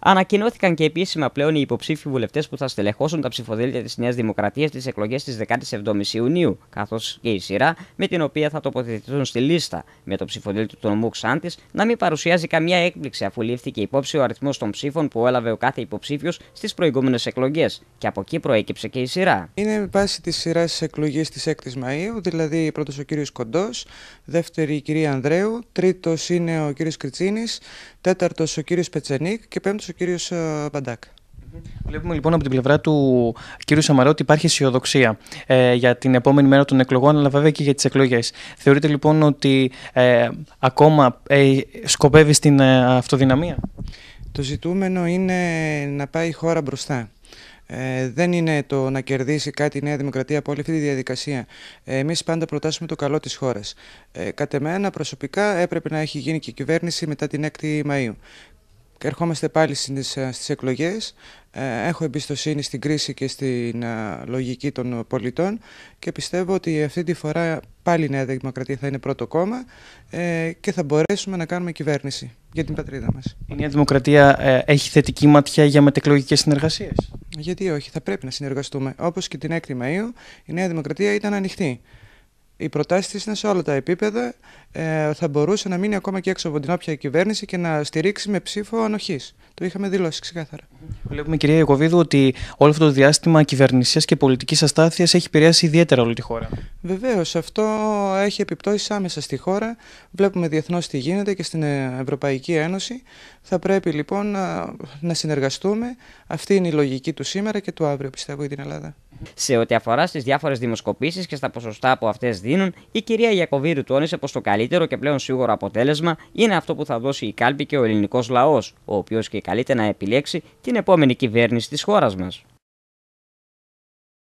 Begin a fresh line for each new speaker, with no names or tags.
Ανακοινώθηκαν και επίσημα πλέον οι υποψήφοι βουλευτές που θα στελεχώσουν τα ψηφοδέλτια της Νέας Δημοκρατίας στις εκλογές της 17η Ιουνίου, καθώς και η σειρά με την οποία θα τοποθετηθούν στη λίστα, με το ψηφοδέλτιο του νομού Ξάντης να μην παρουσιάζει καμία έκπληξη αφού λήφθηκε υπόψη ο αριθμός των ψήφων που έλαβε ο κάθε υποψήφιος στις προηγούμενες εκλογές. Και από εκεί προέκυψε και η σειρά.
Είναι με βάση της σειράς της εκλογής της 6η Μαου, δηλαδή πρώτος ο κύριος Κοντός, δεύτερη η κυρία Ανδρέου, τρίτος είναι ο κύριος Κριτσίνης, τέταρτος ο κύριος Πετσενίκ και πέμπτος ο κύριος ε, Μπαντάκ.
Βλέπουμε λοιπόν από την πλευρά του κύριου Σαμαρά ότι υπάρχει αισιοδοξία ε, για την επόμενη μέρα των εκλογών, αλλά βέβαια και για τις εκλογές. Θεωρείτε λοιπόν ότι ε, ακόμα ε, σκοπεύει στην αυτοδυναμία.
Το ζητούμενο είναι να πάει η χώρα μπροστά. Ε, δεν είναι το να κερδίσει κάτι η Νέα Δημοκρατία από όλη αυτή τη διαδικασία. Ε, Εμείς πάντα προτάσουμε το καλό της χώρας. Ε, κατ' εμένα προσωπικά έπρεπε να έχει γίνει και η κυβέρνηση μετά την 6η Μαου ερχόμαστε πάλι στις, ε, στις εκλογές. Ε, έχω εμπιστοσύνη στην κρίση και στην ε, λογική των πολιτών και πιστεύω ότι αυτή τη φορά πάλι η Νέα Δημοκρατία θα είναι πρώτο κόμμα και θα μπορέσουμε να κάνουμε κυβέρνηση για την πατρίδα μας. Η Νέα
Δημοκρατία έχει θετική ματιά για μετεκλογικές συνεργασίες.
Γιατί όχι, θα πρέπει να συνεργαστούμε. Όπως και την 6η Μαΐου η Νέα Δημοκρατία ήταν ανοιχτή οι προτάσει της είναι σε όλα τα επίπεδα. Ε, θα μπορούσε να μείνει ακόμα και έξω από την όποια κυβέρνηση και να στηρίξει με ψήφο ανοχής. Το είχαμε δηλώσει ξεκάθαρα.
Βλέπουμε, κυρία Ιωκοβίδου, ότι όλο αυτό το διάστημα κυβερνησίας και πολιτικής αστάθειας έχει επηρεάσει ιδιαίτερα όλη τη χώρα.
Βεβαίως. Αυτό έχει επιπτώσεις άμεσα στη χώρα. Βλέπουμε διεθνώς τι γίνεται και στην ε, Ευρωπαϊκή Ένωση. Θα πρέπει λοιπόν να, να συνεργαστούμε. Αυτή είναι η λογική του σήμερα και του αύριο, πιστεύω, για την Ελλάδα.
Σε ό,τι αφορά στις διάφορες δημοσκοπήσεις και στα ποσοστά που αυτές δίνουν, η κυρία Γιακοβίρου τόνισε πως το καλύτερο και πλέον σίγουρο αποτέλεσμα είναι αυτό που θα δώσει η κάλπη και ο ελληνικός λαός, ο οποίος και καλείται να επιλέξει την επόμενη κυβέρνηση της χώρας μας.